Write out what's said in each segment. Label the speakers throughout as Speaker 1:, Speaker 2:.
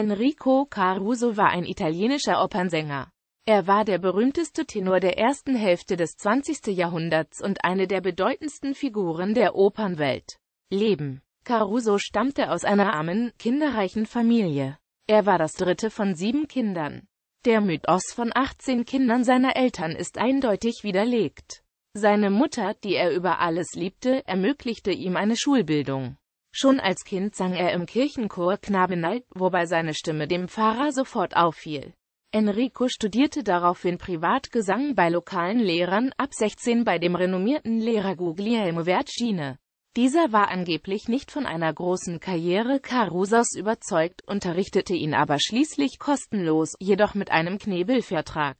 Speaker 1: Enrico Caruso war ein italienischer Opernsänger. Er war der berühmteste Tenor der ersten Hälfte des 20. Jahrhunderts und eine der bedeutendsten Figuren der Opernwelt. Leben Caruso stammte aus einer armen, kinderreichen Familie. Er war das dritte von sieben Kindern. Der Mythos von 18 Kindern seiner Eltern ist eindeutig widerlegt. Seine Mutter, die er über alles liebte, ermöglichte ihm eine Schulbildung. Schon als Kind sang er im Kirchenchor Knabenalt, wobei seine Stimme dem Pfarrer sofort auffiel. Enrico studierte daraufhin Privatgesang bei lokalen Lehrern ab 16 bei dem renommierten Lehrer Guglielmo Vergine. Dieser war angeblich nicht von einer großen Karriere Carusos überzeugt, unterrichtete ihn aber schließlich kostenlos, jedoch mit einem Knebelvertrag,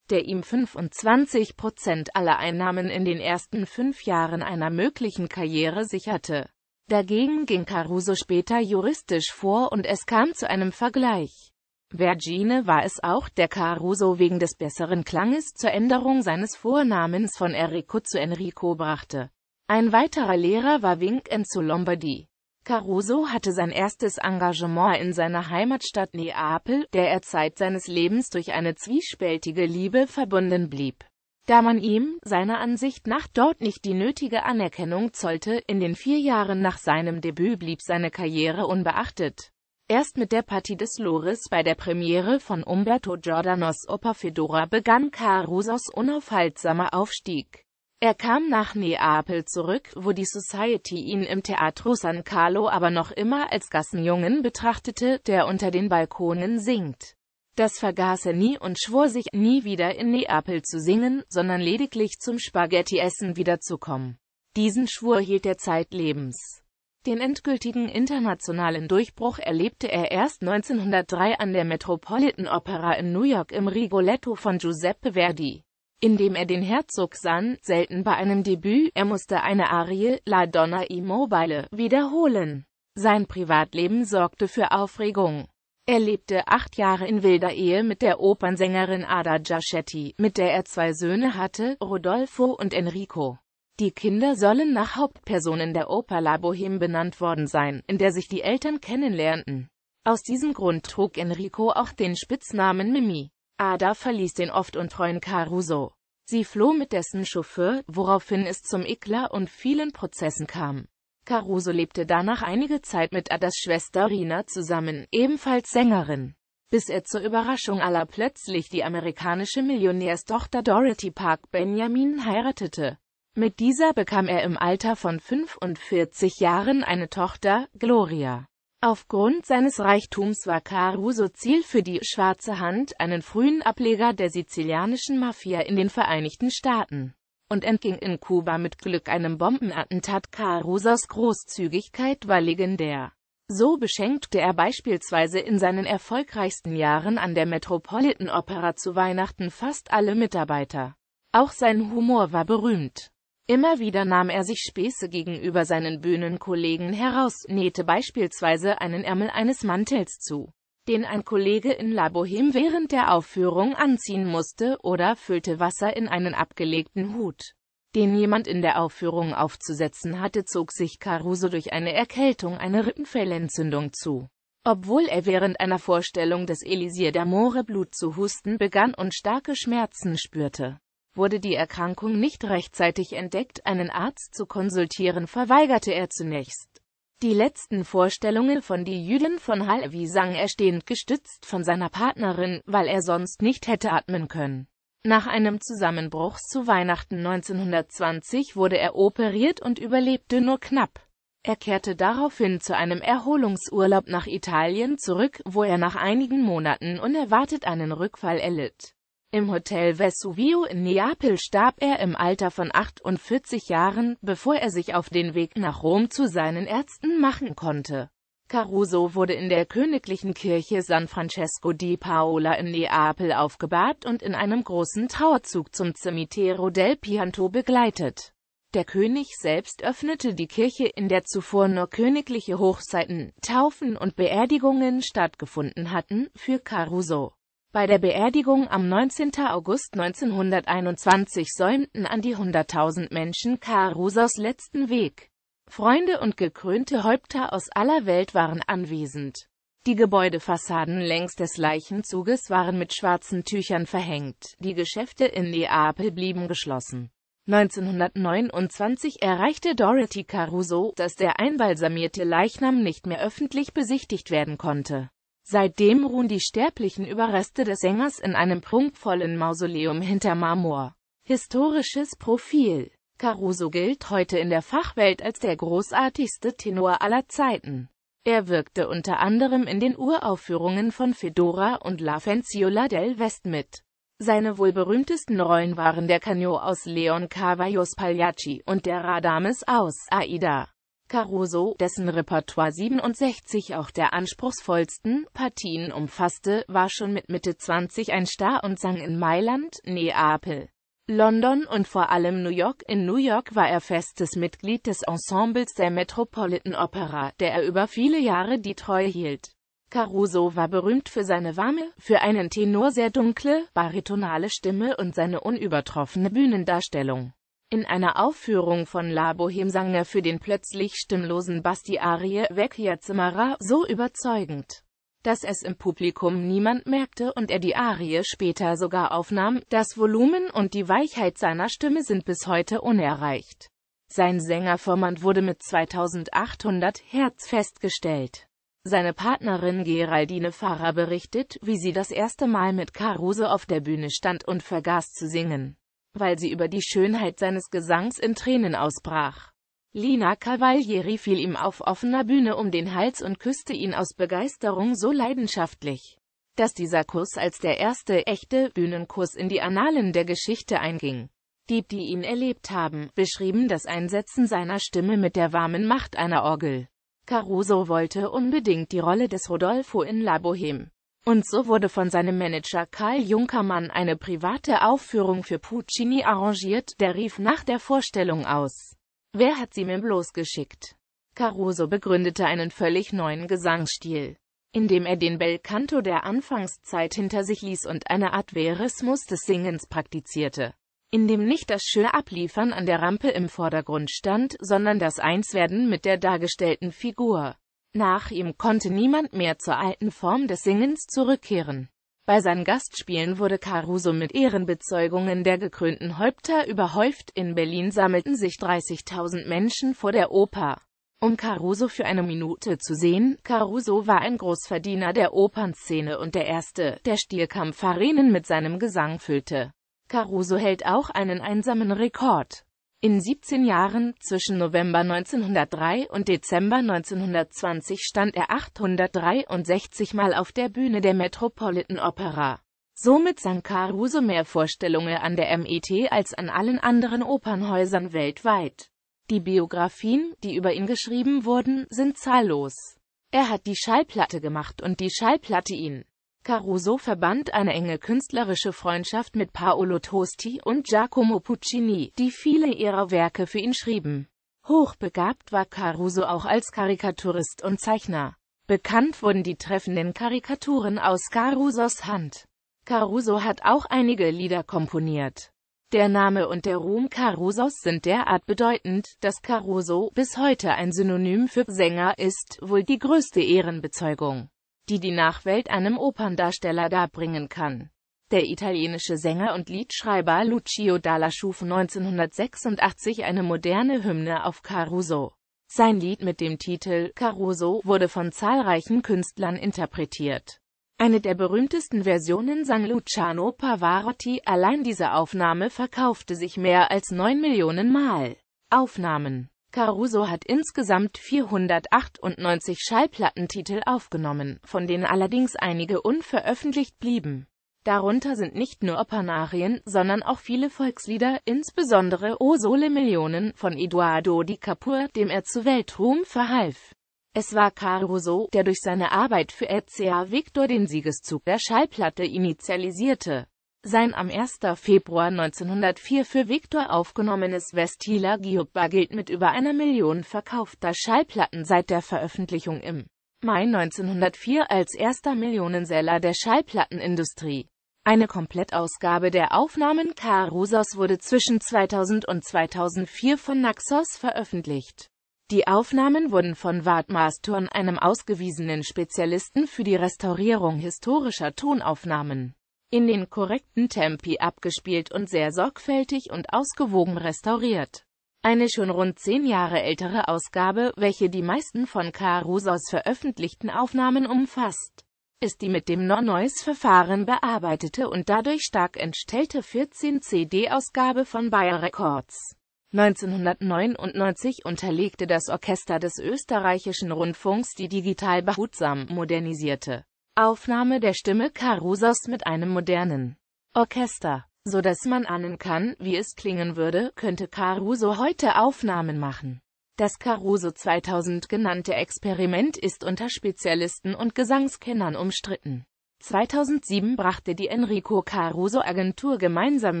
Speaker 1: der ihm 25 Prozent aller Einnahmen in den ersten fünf Jahren einer möglichen Karriere sicherte. Dagegen ging Caruso später juristisch vor und es kam zu einem Vergleich. Vergine war es auch, der Caruso wegen des besseren Klanges zur Änderung seines Vornamens von Enrico zu Enrico brachte. Ein weiterer Lehrer war Wink Enzo Lombardi. Caruso hatte sein erstes Engagement in seiner Heimatstadt Neapel, der er Zeit seines Lebens durch eine zwiespältige Liebe verbunden blieb da man ihm, seiner Ansicht nach, dort nicht die nötige Anerkennung zollte. In den vier Jahren nach seinem Debüt blieb seine Karriere unbeachtet. Erst mit der Partie des Loris bei der Premiere von Umberto Giordanos Oper Fedora begann Carusos unaufhaltsamer Aufstieg. Er kam nach Neapel zurück, wo die Society ihn im Teatro San Carlo aber noch immer als Gassenjungen betrachtete, der unter den Balkonen singt. Das vergaß er nie und schwor sich, nie wieder in Neapel zu singen, sondern lediglich zum Spaghetti-Essen wiederzukommen. Diesen Schwur hielt er zeitlebens. Den endgültigen internationalen Durchbruch erlebte er erst 1903 an der Metropolitan Opera in New York im Rigoletto von Giuseppe Verdi, indem er den Herzog San, selten bei einem Debüt, er musste eine Arie, La Donna Immobile, wiederholen. Sein Privatleben sorgte für Aufregung. Er lebte acht Jahre in wilder Ehe mit der Opernsängerin Ada Giacchetti, mit der er zwei Söhne hatte, Rodolfo und Enrico. Die Kinder sollen nach Hauptpersonen der Oper La Boheme benannt worden sein, in der sich die Eltern kennenlernten. Aus diesem Grund trug Enrico auch den Spitznamen Mimi. Ada verließ den oft untreuen Caruso. Sie floh mit dessen Chauffeur, woraufhin es zum Eklat und vielen Prozessen kam. Caruso lebte danach einige Zeit mit Adas Schwester Rina zusammen, ebenfalls Sängerin, bis er zur Überraschung aller plötzlich die amerikanische Millionärstochter Dorothy Park Benjamin heiratete. Mit dieser bekam er im Alter von 45 Jahren eine Tochter, Gloria. Aufgrund seines Reichtums war Caruso Ziel für die «Schwarze Hand», einen frühen Ableger der sizilianischen Mafia in den Vereinigten Staaten und entging in Kuba mit Glück einem Bombenattentat. Carosas Großzügigkeit war legendär. So beschenkte er beispielsweise in seinen erfolgreichsten Jahren an der Metropolitan Opera zu Weihnachten fast alle Mitarbeiter. Auch sein Humor war berühmt. Immer wieder nahm er sich Späße gegenüber seinen Bühnenkollegen heraus, nähte beispielsweise einen Ärmel eines Mantels zu den ein Kollege in La Boheme während der Aufführung anziehen musste, oder füllte Wasser in einen abgelegten Hut, den jemand in der Aufführung aufzusetzen hatte, zog sich Caruso durch eine Erkältung eine Rippenfellentzündung zu. Obwohl er während einer Vorstellung des Elisier d'Amore Blut zu husten begann und starke Schmerzen spürte, wurde die Erkrankung nicht rechtzeitig entdeckt, einen Arzt zu konsultieren verweigerte er zunächst. Die letzten Vorstellungen von Die Jüdin von wie sang er stehend gestützt von seiner Partnerin, weil er sonst nicht hätte atmen können. Nach einem Zusammenbruch zu Weihnachten 1920 wurde er operiert und überlebte nur knapp. Er kehrte daraufhin zu einem Erholungsurlaub nach Italien zurück, wo er nach einigen Monaten unerwartet einen Rückfall erlitt im Hotel Vesuvio in Neapel starb er im Alter von 48 Jahren, bevor er sich auf den Weg nach Rom zu seinen Ärzten machen konnte. Caruso wurde in der königlichen Kirche San Francesco di Paola in Neapel aufgebahrt und in einem großen Trauerzug zum Cimitero del Pianto begleitet. Der König selbst öffnete die Kirche, in der zuvor nur königliche Hochzeiten, Taufen und Beerdigungen stattgefunden hatten, für Caruso. Bei der Beerdigung am 19. August 1921 säumten an die 100.000 Menschen Carusos letzten Weg. Freunde und gekrönte Häupter aus aller Welt waren anwesend. Die Gebäudefassaden längs des Leichenzuges waren mit schwarzen Tüchern verhängt, die Geschäfte in Neapel blieben geschlossen. 1929 erreichte Dorothy Caruso, dass der einbalsamierte Leichnam nicht mehr öffentlich besichtigt werden konnte. Seitdem ruhen die sterblichen Überreste des Sängers in einem prunkvollen Mausoleum hinter Marmor. Historisches Profil Caruso gilt heute in der Fachwelt als der großartigste Tenor aller Zeiten. Er wirkte unter anderem in den Uraufführungen von Fedora und La Fenciola del West mit. Seine wohl berühmtesten Rollen waren der Cagno aus Leon Cavaglios Pagliacci und der Radames aus Aida. Caruso, dessen Repertoire 67 auch der anspruchsvollsten Partien umfasste, war schon mit Mitte 20 ein Star und sang in Mailand, Neapel, London und vor allem New York. In New York war er festes Mitglied des Ensembles der Metropolitan Opera, der er über viele Jahre die Treue hielt. Caruso war berühmt für seine warme, für einen Tenor sehr dunkle, baritonale Stimme und seine unübertroffene Bühnendarstellung. In einer Aufführung von La Bohème sang er für den plötzlich stimmlosen basti Arie Vecchia Zimmerer so überzeugend, dass es im Publikum niemand merkte und er die Arie später sogar aufnahm. Das Volumen und die Weichheit seiner Stimme sind bis heute unerreicht. Sein Sängerformat wurde mit 2800 Hertz festgestellt. Seine Partnerin Geraldine Farrer berichtet, wie sie das erste Mal mit Caruso auf der Bühne stand und vergaß zu singen weil sie über die Schönheit seines Gesangs in Tränen ausbrach. Lina Cavalieri fiel ihm auf offener Bühne um den Hals und küsste ihn aus Begeisterung so leidenschaftlich, dass dieser Kuss als der erste echte Bühnenkuss in die Annalen der Geschichte einging. Die, die ihn erlebt haben, beschrieben das Einsetzen seiner Stimme mit der warmen Macht einer Orgel. Caruso wollte unbedingt die Rolle des Rodolfo in La Boheme. Und so wurde von seinem Manager Karl Junkermann eine private Aufführung für Puccini arrangiert, der rief nach der Vorstellung aus. Wer hat sie mir bloß geschickt? Caruso begründete einen völlig neuen Gesangsstil, indem er den Bel Canto der Anfangszeit hinter sich ließ und eine Art Verismus des Singens praktizierte, in dem nicht das schöne Abliefern an der Rampe im Vordergrund stand, sondern das Einswerden mit der dargestellten Figur. Nach ihm konnte niemand mehr zur alten Form des Singens zurückkehren. Bei seinen Gastspielen wurde Caruso mit Ehrenbezeugungen der gekrönten Häupter überhäuft. In Berlin sammelten sich 30.000 Menschen vor der Oper, um Caruso für eine Minute zu sehen. Caruso war ein Großverdiener der Opernszene und der Erste, der Stierkampfarenen mit seinem Gesang füllte. Caruso hält auch einen einsamen Rekord. In 17 Jahren, zwischen November 1903 und Dezember 1920 stand er 863 Mal auf der Bühne der Metropolitan Opera. Somit sang Caruso mehr Vorstellungen an der MET als an allen anderen Opernhäusern weltweit. Die Biografien, die über ihn geschrieben wurden, sind zahllos. Er hat die Schallplatte gemacht und die Schallplatte ihn. Caruso verband eine enge künstlerische Freundschaft mit Paolo Tosti und Giacomo Puccini, die viele ihrer Werke für ihn schrieben. Hochbegabt war Caruso auch als Karikaturist und Zeichner. Bekannt wurden die treffenden Karikaturen aus Carusos Hand. Caruso hat auch einige Lieder komponiert. Der Name und der Ruhm Carusos sind derart bedeutend, dass Caruso bis heute ein Synonym für Sänger ist, wohl die größte Ehrenbezeugung die die Nachwelt einem Operndarsteller darbringen kann. Der italienische Sänger und Liedschreiber Lucio Dalla schuf 1986 eine moderne Hymne auf Caruso. Sein Lied mit dem Titel Caruso wurde von zahlreichen Künstlern interpretiert. Eine der berühmtesten Versionen sang Luciano Pavarotti, allein diese Aufnahme verkaufte sich mehr als neun Millionen Mal. Aufnahmen Caruso hat insgesamt 498 Schallplattentitel aufgenommen, von denen allerdings einige unveröffentlicht blieben. Darunter sind nicht nur Opernarien, sondern auch viele Volkslieder, insbesondere O Sole Millionen von Eduardo Di Capur, dem er zu Weltruhm verhalf. Es war Caruso, der durch seine Arbeit für RCA Victor den Siegeszug der Schallplatte initialisierte. Sein am 1. Februar 1904 für Victor aufgenommenes Vestila Giubba gilt mit über einer Million verkaufter Schallplatten seit der Veröffentlichung im Mai 1904 als erster Millionenseller der Schallplattenindustrie. Eine Komplettausgabe der Aufnahmen Carusos wurde zwischen 2000 und 2004 von Naxos veröffentlicht. Die Aufnahmen wurden von Wartmasturn, einem ausgewiesenen Spezialisten für die Restaurierung historischer Tonaufnahmen, in den korrekten Tempi abgespielt und sehr sorgfältig und ausgewogen restauriert. Eine schon rund zehn Jahre ältere Ausgabe, welche die meisten von Carusos veröffentlichten Aufnahmen umfasst, ist die mit dem No-Noise-Verfahren bearbeitete und dadurch stark entstellte 14-CD-Ausgabe von Bayer Records. 1999 unterlegte das Orchester des österreichischen Rundfunks die digital behutsam modernisierte Aufnahme der Stimme Carusos mit einem modernen Orchester. So dass man ahnen kann, wie es klingen würde, könnte Caruso heute Aufnahmen machen. Das Caruso 2000 genannte Experiment ist unter Spezialisten und Gesangskennern umstritten. 2007 brachte die Enrico Caruso Agentur gemeinsam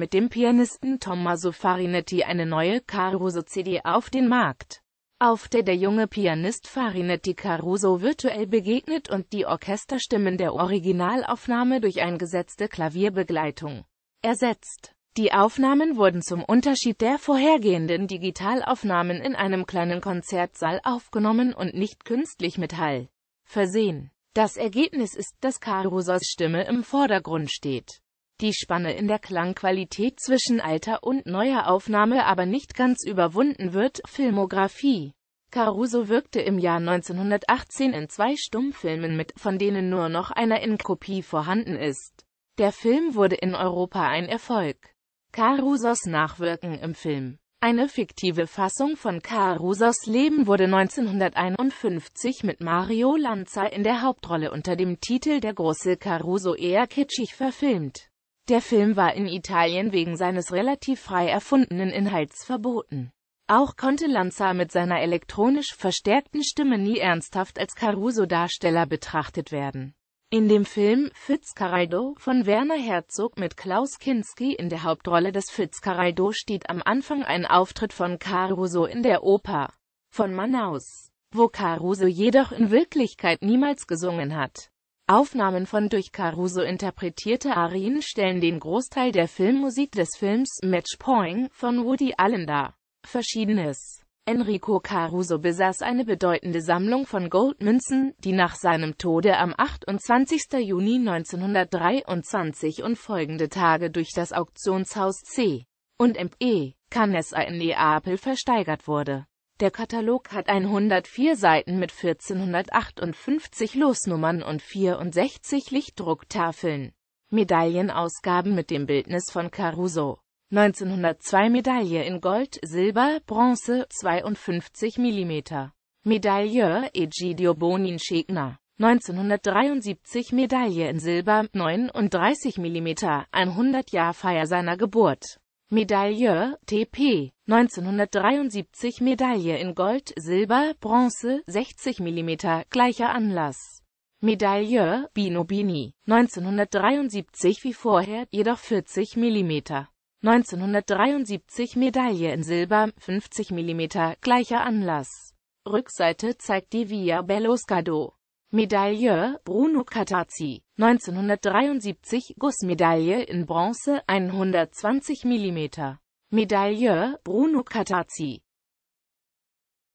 Speaker 1: mit dem Pianisten Tommaso Farinetti eine neue Caruso CD auf den Markt auf der der junge Pianist Farinetti Caruso virtuell begegnet und die Orchesterstimmen der Originalaufnahme durch eingesetzte Klavierbegleitung ersetzt. Die Aufnahmen wurden zum Unterschied der vorhergehenden Digitalaufnahmen in einem kleinen Konzertsaal aufgenommen und nicht künstlich mit Hall versehen. Das Ergebnis ist, dass Carusos Stimme im Vordergrund steht die Spanne in der Klangqualität zwischen alter und neuer Aufnahme aber nicht ganz überwunden wird. Filmografie Caruso wirkte im Jahr 1918 in zwei Stummfilmen mit, von denen nur noch einer in Kopie vorhanden ist. Der Film wurde in Europa ein Erfolg. Carusos Nachwirken im Film Eine fiktive Fassung von Carusos Leben wurde 1951 mit Mario Lanza in der Hauptrolle unter dem Titel Der große Caruso eher kitschig verfilmt. Der Film war in Italien wegen seines relativ frei erfundenen Inhalts verboten. Auch konnte Lanza mit seiner elektronisch verstärkten Stimme nie ernsthaft als Caruso-Darsteller betrachtet werden. In dem Film Fitzcarraldo von Werner Herzog mit Klaus Kinski in der Hauptrolle des Fitzcarraldo steht am Anfang ein Auftritt von Caruso in der Oper von Manaus, wo Caruso jedoch in Wirklichkeit niemals gesungen hat. Aufnahmen von durch Caruso interpretierte Arien stellen den Großteil der Filmmusik des Films Matchpoint von Woody Allen dar. Verschiedenes Enrico Caruso besaß eine bedeutende Sammlung von Goldmünzen, die nach seinem Tode am 28. Juni 1923 und folgende Tage durch das Auktionshaus C und ME Canessa in Neapel versteigert wurde der Katalog hat 104 Seiten mit 1458 Losnummern und 64 Lichtdrucktafeln. Medaillenausgaben mit dem Bildnis von Caruso. 1902 Medaille in Gold, Silber, Bronze 52 mm. Medailleur Egidio Bonin Schegner. 1973 Medaille in Silber 39 mm, 100 Jahr Feier seiner Geburt. Medaille, TP, 1973 Medaille in Gold, Silber, Bronze, 60 mm, gleicher Anlass. Medaille, Binobini, 1973 wie vorher, jedoch 40 mm. 1973 Medaille in Silber, 50 mm, gleicher Anlass. Rückseite zeigt die Via Belloscado. Medaille Bruno Catazzi 1973 Gussmedaille in Bronze 120 mm Medaille Bruno Catazzi